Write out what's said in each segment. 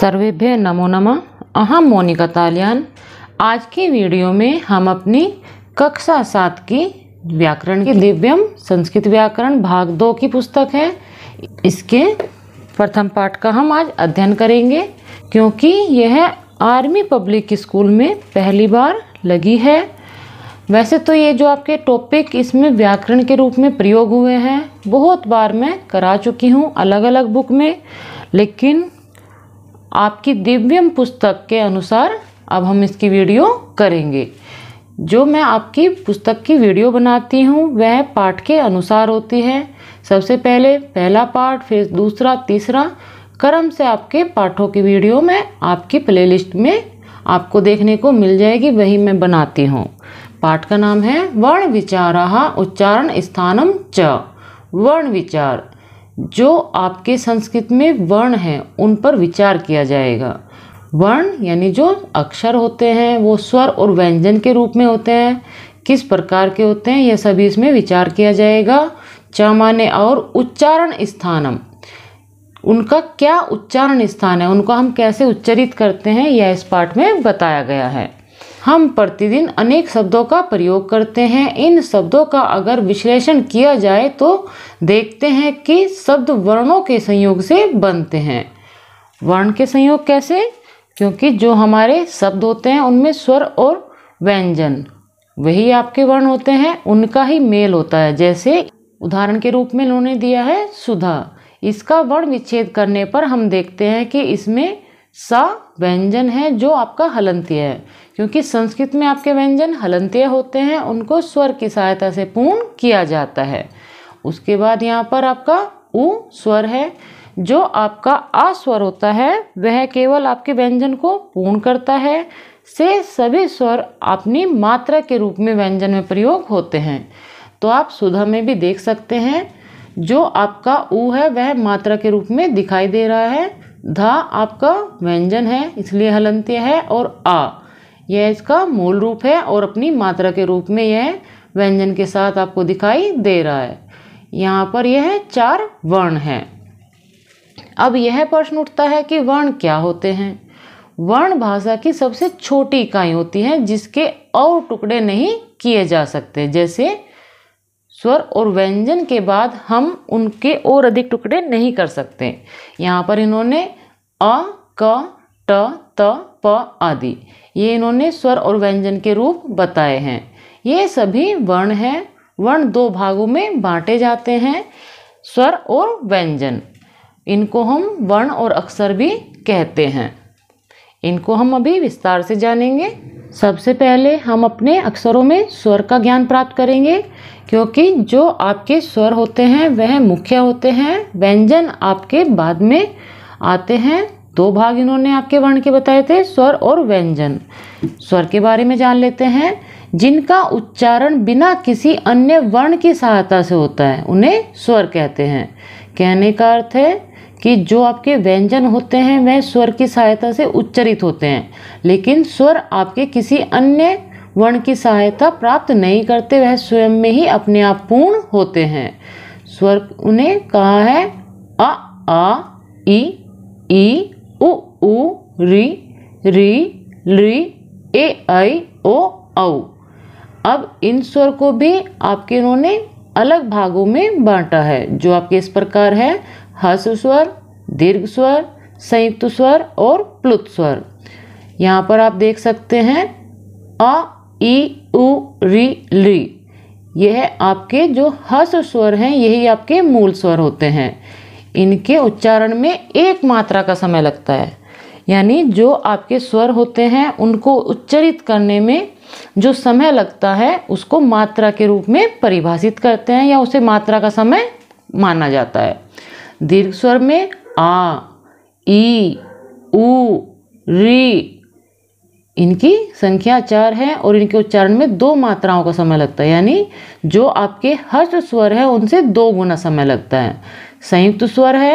सर्वेभ्य नमो नमः अहम मोनिका तालियान आज की वीडियो में हम अपनी कक्षा सात की व्याकरण की दिव्यम संस्कृत व्याकरण भाग दो की पुस्तक है इसके प्रथम पाठ का हम आज अध्ययन करेंगे क्योंकि यह आर्मी पब्लिक स्कूल में पहली बार लगी है वैसे तो ये जो आपके टॉपिक इसमें व्याकरण के रूप में प्रयोग हुए हैं बहुत बार मैं करा चुकी हूँ अलग अलग बुक में लेकिन आपकी दिव्यम पुस्तक के अनुसार अब हम इसकी वीडियो करेंगे जो मैं आपकी पुस्तक की वीडियो बनाती हूँ वह पाठ के अनुसार होती है सबसे पहले पहला पाठ फिर दूसरा तीसरा क्रम से आपके पाठों की वीडियो में आपकी प्लेलिस्ट में आपको देखने को मिल जाएगी वही मैं बनाती हूँ पाठ का नाम है वर्ण विचारा उच्चारण स्थानम च वर्ण विचार जो आपके संस्कृत में वर्ण हैं उन पर विचार किया जाएगा वर्ण यानी जो अक्षर होते हैं वो स्वर और व्यंजन के रूप में होते हैं किस प्रकार के होते हैं यह सभी इसमें विचार किया जाएगा चमाने और उच्चारण स्थानम उनका क्या उच्चारण स्थान है उनको हम कैसे उच्चरित करते हैं यह इस पाठ में बताया गया है हम प्रतिदिन अनेक शब्दों का प्रयोग करते हैं इन शब्दों का अगर विश्लेषण किया जाए तो देखते हैं कि शब्द वर्णों के संयोग से बनते हैं वर्ण के संयोग कैसे क्योंकि जो हमारे शब्द होते हैं उनमें स्वर और व्यंजन वही आपके वर्ण होते हैं उनका ही मेल होता है जैसे उदाहरण के रूप में उन्होंने दिया है सुधा इसका वर्ण विच्छेद करने पर हम देखते हैं कि इसमें सा व्यंजन है जो आपका हलंत्य है क्योंकि संस्कृत में आपके व्यंजन हलंतीय होते हैं उनको स्वर की सहायता से पूर्ण किया जाता है उसके बाद यहाँ पर आपका उ स्वर है जो आपका आ स्वर होता है वह केवल आपके व्यंजन को पूर्ण करता है से सभी स्वर अपनी मात्रा के रूप में व्यंजन में प्रयोग होते हैं तो आप सुधा में भी देख सकते हैं जो आपका ऊ है वह मात्रा के रूप में दिखाई दे रहा है धा आपका व्यंजन है इसलिए हलंत्य है और आ यह इसका मूल रूप है और अपनी मात्रा के रूप में यह व्यंजन के साथ आपको दिखाई दे रहा है यहाँ पर यह चार वर्ण हैं अब यह प्रश्न उठता है कि वर्ण क्या होते हैं वर्ण भाषा की सबसे छोटी इकाई होती है जिसके और टुकड़े नहीं किए जा सकते जैसे स्वर और व्यंजन के बाद हम उनके और अधिक टुकड़े नहीं कर सकते यहाँ पर इन्होंने अ क ट त प आदि ये इन्होंने स्वर और व्यंजन के रूप बताए हैं ये सभी वर्ण हैं वर्ण दो भागों में बांटे जाते हैं स्वर और व्यंजन इनको हम वर्ण और अक्षर भी कहते हैं इनको हम अभी विस्तार से जानेंगे सबसे पहले हम अपने अक्षरों में स्वर का ज्ञान प्राप्त करेंगे क्योंकि जो आपके स्वर होते हैं वह मुख्य होते हैं व्यंजन आपके बाद में आते हैं दो भाग इन्होंने आपके वर्ण के बताए थे स्वर और व्यंजन स्वर के बारे में जान लेते हैं जिनका उच्चारण बिना किसी अन्य वर्ण की सहायता से होता है उन्हें स्वर कहते हैं कहने का अर्थ है कि जो आपके व्यंजन होते हैं वह स्वर की सहायता से उच्चरित होते हैं लेकिन स्वर आपके किसी अन्य वर्ण की सहायता प्राप्त नहीं करते वह स्वयं में ही अपने आप पूर्ण होते हैं स्वर उन्हें कहा है अ आ ई ई उ उ री री ली ए आई ओ औ अब इन स्वर को भी आपके उन्होंने अलग भागों में बांटा है जो आपके इस प्रकार है हसु स्वर दीर्घ स्वर संयुक्त स्वर और प्लुत स्वर यहाँ पर आप देख सकते हैं अ ई उ री ली यह आपके जो हस स्वर हैं यही आपके मूल स्वर होते हैं इनके उच्चारण में एक मात्रा का समय लगता है यानी जो आपके स्वर होते हैं उनको उच्चरित करने में जो समय लगता है उसको मात्रा के रूप में परिभाषित करते हैं या उसे मात्रा का समय माना जाता है दीर्घ स्वर में आ ई उ री इनकी संख्या चार है और इनके उच्चारण में दो मात्राओं का समय लगता है यानी जो आपके हर्ष स्वर है उनसे दो गुना समय लगता है संयुक्त स्वर है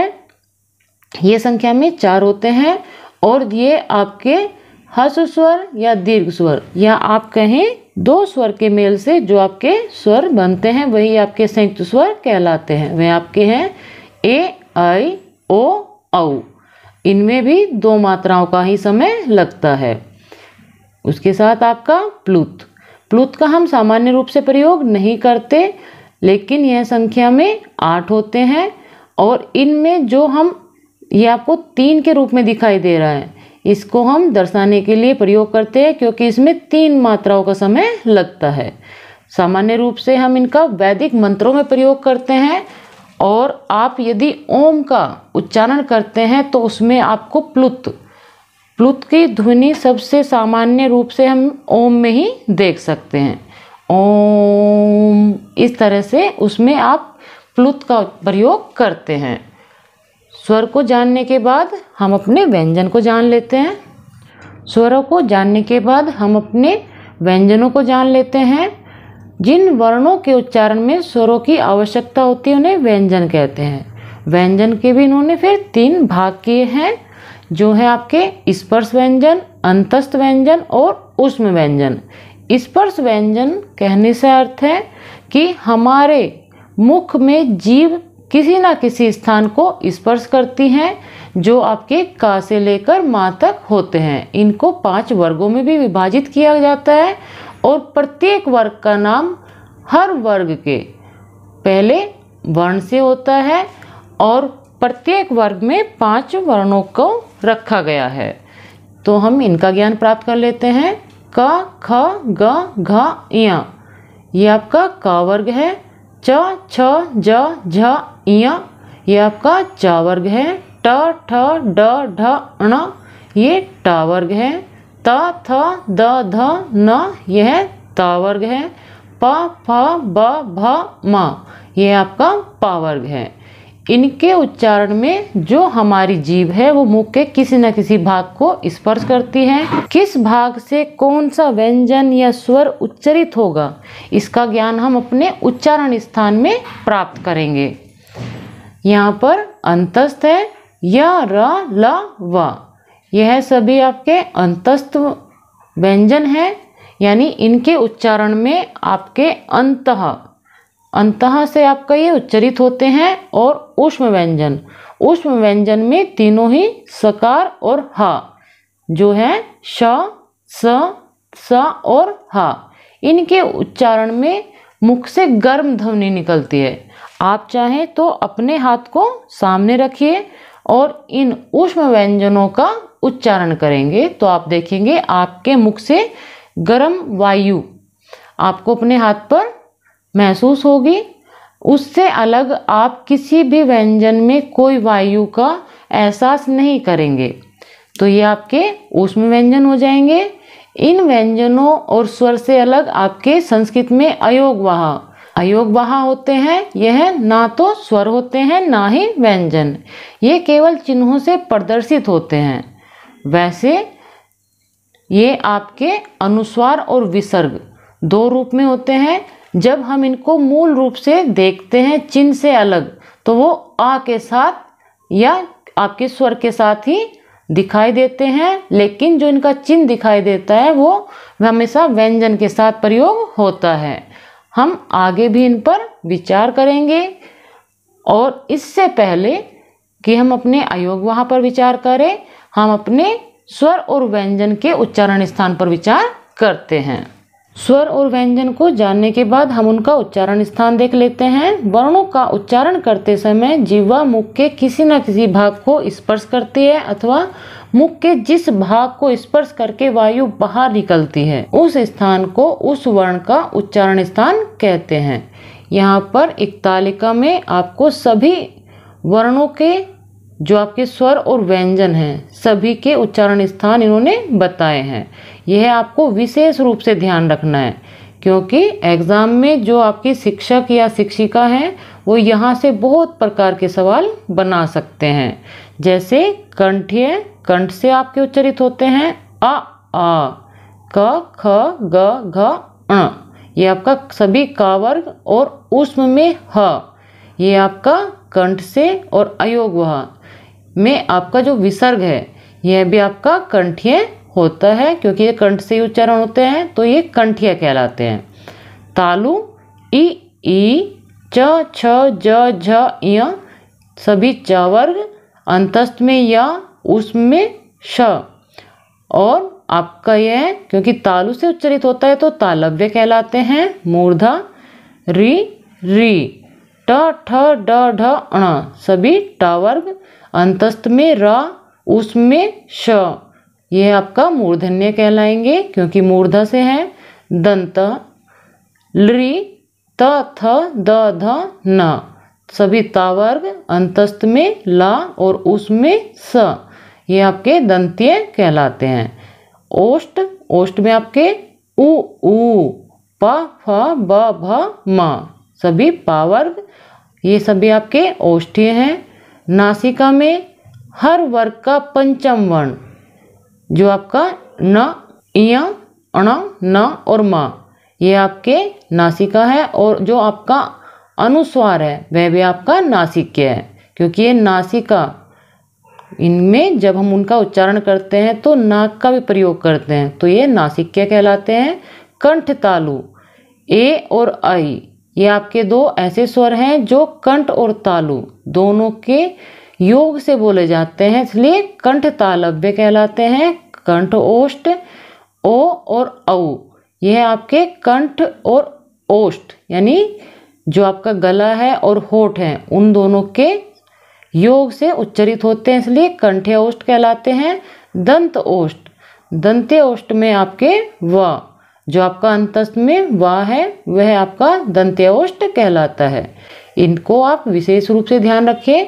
ये संख्या में चार होते हैं और ये आपके हर्ष स्वर या दीर्घ स्वर या आप कहें दो स्वर के मेल से जो आपके स्वर बनते हैं वही आपके संयुक्त स्वर कहलाते हैं वे आपके हैं ए आई ओ औ इनमें भी दो मात्राओं का ही समय लगता है उसके साथ आपका प्लुत प्लुत का हम सामान्य रूप से प्रयोग नहीं करते लेकिन यह संख्या में आठ होते हैं और इनमें जो हम ये आपको तीन के रूप में दिखाई दे रहा है इसको हम दर्शाने के लिए प्रयोग करते हैं क्योंकि इसमें तीन मात्राओं का समय लगता है सामान्य रूप से हम इनका वैदिक मंत्रों में प्रयोग करते हैं और आप यदि ओम का उच्चारण करते हैं तो उसमें आपको प्लुत प्लुत की ध्वनि सबसे सामान्य रूप से हम ओम में ही देख सकते हैं ओम इस तरह से उसमें आप प्लुत का प्रयोग करते हैं स्वर को जानने के बाद हम अपने व्यंजन को जान लेते हैं स्वरों को जानने के बाद हम अपने व्यंजनों को जान लेते हैं जिन वर्णों के उच्चारण में स्वरों की आवश्यकता होती है उन्हें व्यंजन कहते हैं व्यंजन के भी इन्होंने फिर तीन भाग किए हैं जो है आपके स्पर्श व्यंजन अंतस्थ व्यंजन और उष्म व्यंजन स्पर्श व्यंजन कहने से अर्थ है कि हमारे मुख में जीव किसी ना किसी स्थान को स्पर्श करती हैं जो आपके का से लेकर माँ तक होते हैं इनको पांच वर्गों में भी विभाजित किया जाता है और प्रत्येक वर्ग का नाम हर वर्ग के पहले वर्ण से होता है और प्रत्येक वर्ग में पांच वर्णों को रखा गया है तो हम इनका ज्ञान प्राप्त कर लेते हैं क ख ग घ य ये आपका का वर्ग है च छ ज झ य ये आपका च वर्ग है ट ठ ड ढ ण ये टा वर्ग है त थ द ध न यह त वर्ग है प फ ब भ म यह आपका प वर्ग है इनके उच्चारण में जो हमारी जीव है वो मुख के किसी न किसी भाग को स्पर्श करती है किस भाग से कौन सा व्यंजन या स्वर उच्चरित होगा इसका ज्ञान हम अपने उच्चारण स्थान में प्राप्त करेंगे यहाँ पर अंतस्थ है य र ल व यह सभी आपके अंतस्थ व्यंजन है यानी इनके उच्चारण में आपके अंत अंत से आपका ये उच्चरित होते हैं और उष्म व्यंजन उष्म व्यंजन में तीनों ही सकार और ह जो है श स स और ह इनके उच्चारण में मुख से गर्म ध्वनि निकलती है आप चाहें तो अपने हाथ को सामने रखिए और इन उष्म व्यंजनों का उच्चारण करेंगे तो आप देखेंगे आपके मुख से गर्म वायु आपको अपने हाथ पर महसूस होगी उससे अलग आप किसी भी व्यंजन में कोई वायु का एहसास नहीं करेंगे तो ये आपके उष्म व्यंजन हो जाएंगे इन व्यंजनों और स्वर से अलग आपके संस्कृत में अयोगवाह अयोग वहाँ होते हैं यह ना तो स्वर होते हैं ना ही व्यंजन ये केवल चिन्हों से प्रदर्शित होते हैं वैसे ये आपके अनुस्वार और विसर्ग दो रूप में होते हैं जब हम इनको मूल रूप से देखते हैं चिन्ह से अलग तो वो आ के साथ या आपके स्वर के साथ ही दिखाई देते हैं लेकिन जो इनका चिन्ह दिखाई देता है वो हमेशा व्यंजन के साथ प्रयोग होता है हम आगे भी इन पर विचार करेंगे और इससे पहले कि हम अपने आयोग वहाँ पर विचार करें हम अपने स्वर और व्यंजन के उच्चारण स्थान पर विचार करते हैं स्वर और व्यंजन को जानने के बाद हम उनका उच्चारण स्थान देख लेते हैं वर्णों का उच्चारण करते समय जीवा मुख के किसी न किसी भाग को स्पर्श करती है अथवा मुख के जिस भाग को स्पर्श करके वायु बाहर निकलती है उस स्थान को उस वर्ण का उच्चारण स्थान कहते हैं यहाँ पर एक तालिका में आपको सभी वर्णों के जो आपके स्वर और व्यंजन हैं सभी के उच्चारण स्थान इन्होंने बताए हैं यह आपको विशेष रूप से ध्यान रखना है क्योंकि एग्ज़ाम में जो आपके शिक्षक या शिक्षिका हैं वो यहाँ से बहुत प्रकार के सवाल बना सकते हैं जैसे कंठ्य कंठ से आपके उच्चरित होते हैं अ आ क ख ग घ अण ये आपका सभी का वर्ग और उष्म में ह ये आपका कंठ से और अयोग वह में आपका जो विसर्ग है यह भी आपका कंठीय होता है क्योंकि ये कंठ से उच्चारण होते हैं तो ये कंठीय कहलाते हैं तालु इ ई च छ ज झ सभी च वर्ग अंतस्थ में या उसमें श और आपका यह क्योंकि तालु से उच्चरित होता है तो तालव्य कहलाते हैं मूर्धा री री ट ठ ड ढ अण सभी टावर्ग अंतस्थ में र उसमें श ये आपका मूर्धन्य कहलाएंगे क्योंकि मूर्धा से है दंत लि त थ द ध न सभी तावर्ग अंतस्थ में ला और उसमें स ये आपके दंतीय कहलाते हैं ओष्ट ओष्ट में आपके उ उ प फ ब भ म सभी पावर्ग ये सभी आपके ओष्ठीय हैं नासिका में हर वर्ग का पंचम वर्ण जो आपका न इया अण न और म ये आपके नासिका है और जो आपका अनुस्वार है वह भी आपका नासिक्य है क्योंकि ये नासिका इनमें जब हम उनका उच्चारण करते हैं तो नाक का भी प्रयोग करते हैं तो ये नासिक्य कहलाते हैं कंठ तालु ए और आई ये आपके दो ऐसे स्वर हैं जो कंठ और तालु दोनों के योग से बोले जाते हैं इसलिए कंठ तालव्य कहलाते हैं कंठ ओष्ट ओ और औ यह आपके कंठ और ओष्ट यानी जो आपका गला है और होठ है उन दोनों के योग से उच्चरित होते हैं इसलिए कंठे ओष्ठ कहलाते हैं दंत ओष्ठ दंते ओष्ठ में आपके व जो आपका अंतस्थ में वा है वह आपका दंत्य ओष्ठ कहलाता है इनको आप विशेष रूप से ध्यान रखें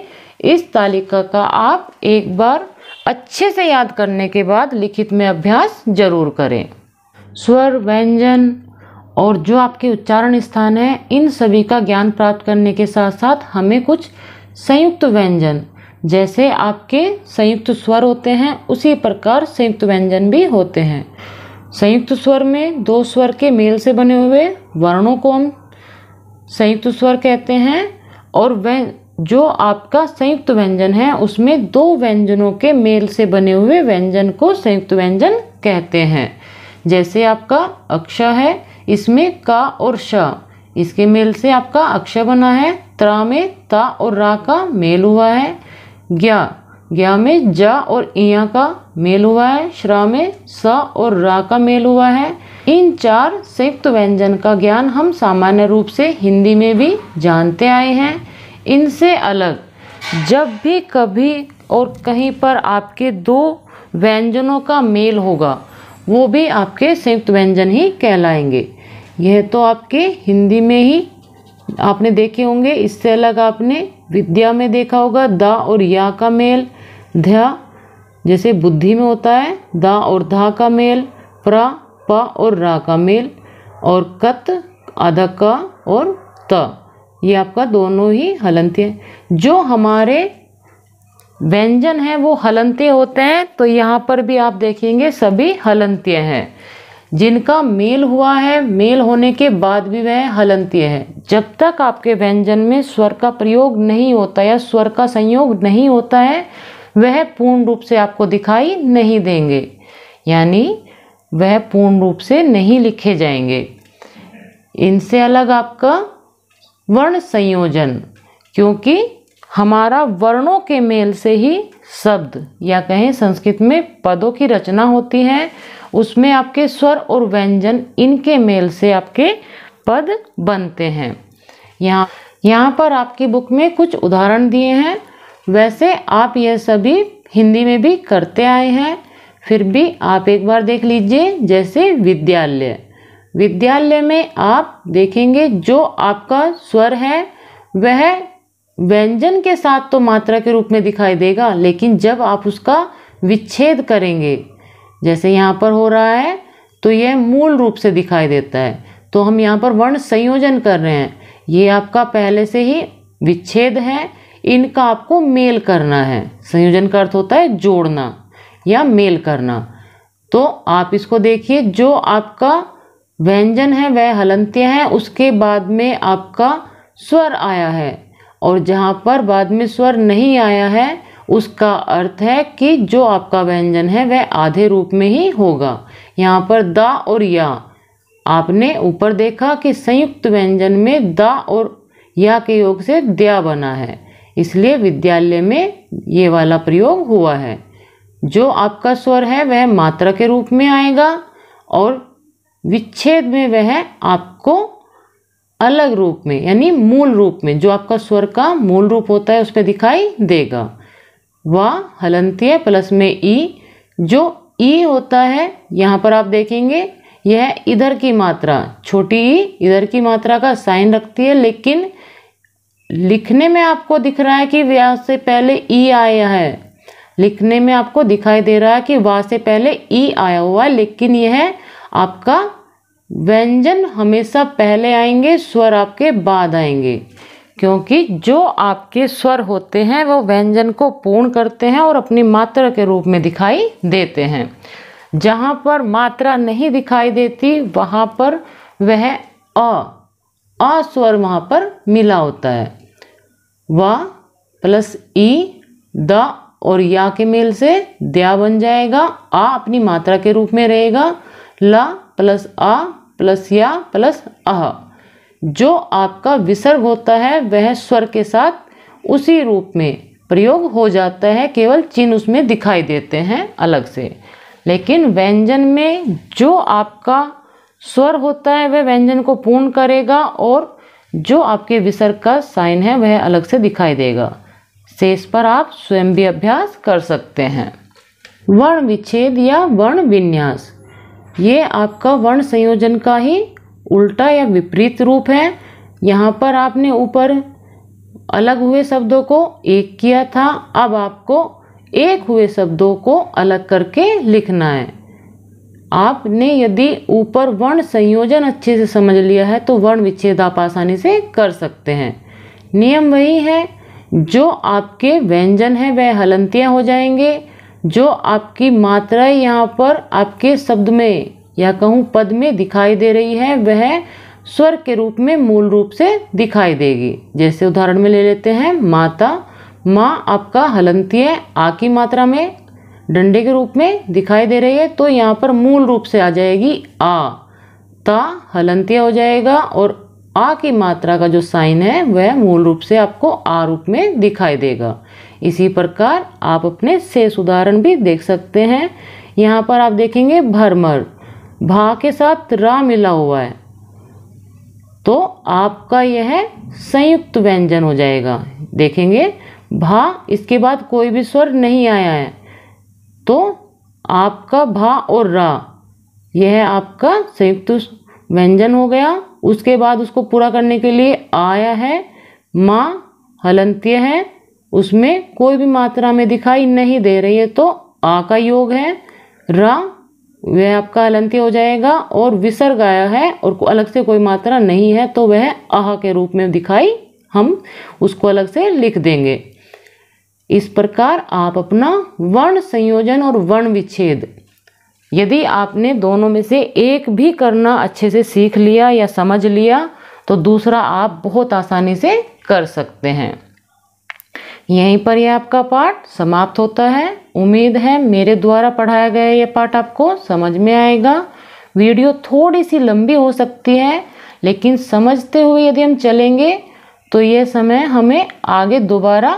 इस तालिका का आप एक बार अच्छे से याद करने के बाद लिखित में अभ्यास जरूर करें स्वर व्यंजन और जो आपके उच्चारण स्थान है इन सभी का ज्ञान प्राप्त करने के साथ साथ हमें कुछ संयुक्त व्यंजन जैसे आपके संयुक्त स्वर होते हैं उसी प्रकार संयुक्त व्यंजन भी होते हैं संयुक्त स्वर में दो स्वर के मेल से बने हुए वर्णों को हम संयुक्त स्वर कहते हैं और वह जो आपका संयुक्त व्यंजन है उसमें दो व्यंजनों के मेल से बने हुए व्यंजन को संयुक्त व्यंजन कहते हैं जैसे आपका अक्षय है इसमें का और श इसके मेल से आपका अक्षर बना है त्रा में ता और रा का मेल हुआ है ज्ञा ज्ञा में जा और इया का मेल हुआ है श्रा में स और रा का मेल हुआ है इन चार संयुक्त व्यंजन का ज्ञान हम सामान्य रूप से हिंदी में भी जानते आए हैं इनसे अलग जब भी कभी और कहीं पर आपके दो व्यंजनों का मेल होगा वो भी आपके संयुक्त व्यंजन ही कहलाएंगे यह तो आपके हिंदी में ही आपने देखे होंगे इससे अलग आपने विद्या में देखा होगा द और या का मेल ध्या जैसे बुद्धि में होता है द और धा का मेल प्र प और रा का मेल और कत अध का और त ये आपका दोनों ही हलंते हैं जो हमारे व्यंजन हैं वो हलंते होते हैं तो यहाँ पर भी आप देखेंगे सभी हलंत्य हैं जिनका मेल हुआ है मेल होने के बाद भी वह हलंतीय है जब तक आपके व्यंजन में स्वर का प्रयोग नहीं होता या स्वर का संयोग नहीं होता है वह पूर्ण रूप से आपको दिखाई नहीं देंगे यानी वह पूर्ण रूप से नहीं लिखे जाएंगे इनसे अलग आपका वर्ण संयोजन क्योंकि हमारा वर्णों के मेल से ही शब्द या कहें संस्कृत में पदों की रचना होती है उसमें आपके स्वर और व्यंजन इनके मेल से आपके पद बनते हैं यहाँ यहाँ पर आपकी बुक में कुछ उदाहरण दिए हैं वैसे आप यह सभी हिंदी में भी करते आए हैं फिर भी आप एक बार देख लीजिए जैसे विद्यालय विद्यालय में आप देखेंगे जो आपका स्वर है वह व्यंजन के साथ तो मात्रा के रूप में दिखाई देगा लेकिन जब आप उसका विच्छेद करेंगे जैसे यहाँ पर हो रहा है तो यह मूल रूप से दिखाई देता है तो हम यहाँ पर वर्ण संयोजन कर रहे हैं ये आपका पहले से ही विच्छेद है इनका आपको मेल करना है संयोजन का अर्थ होता है जोड़ना या मेल करना तो आप इसको देखिए जो आपका व्यंजन है वह हलंत्य है उसके बाद में आपका स्वर आया है और जहाँ पर बाद में स्वर नहीं आया है उसका अर्थ है कि जो आपका व्यंजन है वह आधे रूप में ही होगा यहाँ पर दा और या आपने ऊपर देखा कि संयुक्त व्यंजन में दा और या के योग से दया बना है इसलिए विद्यालय में ये वाला प्रयोग हुआ है जो आपका स्वर है वह मात्रा के रूप में आएगा और विच्छेद में वह आपको अलग रूप में यानी मूल रूप में जो आपका स्वर का मूल रूप होता है उसमें दिखाई देगा व हलंत्य प्लस में ई जो ई होता है यहाँ पर आप देखेंगे यह इधर की मात्रा छोटी ई इधर की मात्रा का साइन रखती है लेकिन लिखने में आपको दिख रहा है कि व्या से पहले ई आया है लिखने में आपको दिखाई दे रहा है कि वा से पहले ई आया हुआ है लेकिन यह आपका व्यंजन हमेशा पहले आएंगे स्वर आपके बाद आएंगे क्योंकि जो आपके स्वर होते हैं वो व्यंजन को पूर्ण करते हैं और अपनी मात्रा के रूप में दिखाई देते हैं जहाँ पर मात्रा नहीं दिखाई देती वहाँ पर वह अ अस्वर वहाँ पर मिला होता है व प्लस ई द और या के मेल से दया बन जाएगा आ अपनी मात्रा के रूप में रहेगा ला प्लस आ प्लस या प्लस अह जो आपका विसर्ग होता है वह स्वर के साथ उसी रूप में प्रयोग हो जाता है केवल चिन्ह उसमें दिखाई देते हैं अलग से लेकिन व्यंजन में जो आपका स्वर होता है वह व्यंजन को पूर्ण करेगा और जो आपके विसर्ग का साइन है वह अलग से दिखाई देगा शेष पर आप स्वयं भी अभ्यास कर सकते हैं वर्ण विच्छेद या वर्ण विन्यास ये आपका वर्ण संयोजन का ही उल्टा या विपरीत रूप है यहाँ पर आपने ऊपर अलग हुए शब्दों को एक किया था अब आपको एक हुए शब्दों को अलग करके लिखना है आपने यदि ऊपर वर्ण संयोजन अच्छे से समझ लिया है तो वर्ण विच्छेद आप आसानी से कर सकते हैं नियम वही है जो आपके व्यंजन हैं वह हलंतियाँ हो जाएंगे जो आपकी मात्राएं यहाँ पर आपके शब्द में या कहूँ पद में दिखाई दे रही है वह स्वर के रूप में मूल रूप से दिखाई देगी जैसे उदाहरण में ले लेते हैं माता माँ आपका है आ की मात्रा में डंडे के रूप में दिखाई दे रही है तो यहाँ पर मूल रूप से आ जाएगी आ ता हलंतिया हो जाएगा और आ की मात्रा का जो साइन है वह मूल रूप से आपको आ रूप में दिखाई देगा इसी प्रकार आप अपने शेष उदाहरण भी देख सकते हैं यहाँ पर आप देखेंगे भरमर भा के साथ रा मिला हुआ है तो आपका यह संयुक्त व्यंजन हो जाएगा देखेंगे भा इसके बाद कोई भी स्वर नहीं आया है तो आपका भा और रा यह आपका संयुक्त व्यंजन हो गया उसके बाद उसको पूरा करने के लिए आया है माँ हलंत्य है उसमें कोई भी मात्रा में दिखाई नहीं दे रही है तो आ का योग है रा वह आपका अलंत्य हो जाएगा और विसर्ग आया है और अलग से कोई मात्रा नहीं है तो वह आह के रूप में दिखाई हम उसको अलग से लिख देंगे इस प्रकार आप अपना वर्ण संयोजन और वर्ण विच्छेद यदि आपने दोनों में से एक भी करना अच्छे से सीख लिया या समझ लिया तो दूसरा आप बहुत आसानी से कर सकते हैं यहीं पर यह आपका पाठ समाप्त होता है उम्मीद है मेरे द्वारा पढ़ाया गया ये पाठ आपको समझ में आएगा वीडियो थोड़ी सी लंबी हो सकती है लेकिन समझते हुए यदि हम चलेंगे तो ये समय हमें आगे दोबारा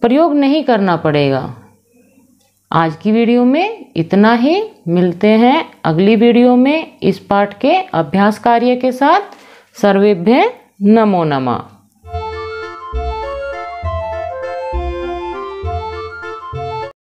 प्रयोग नहीं करना पड़ेगा आज की वीडियो में इतना ही मिलते हैं अगली वीडियो में इस पाठ के अभ्यास कार्य के साथ सर्वेभ्य नमो नमः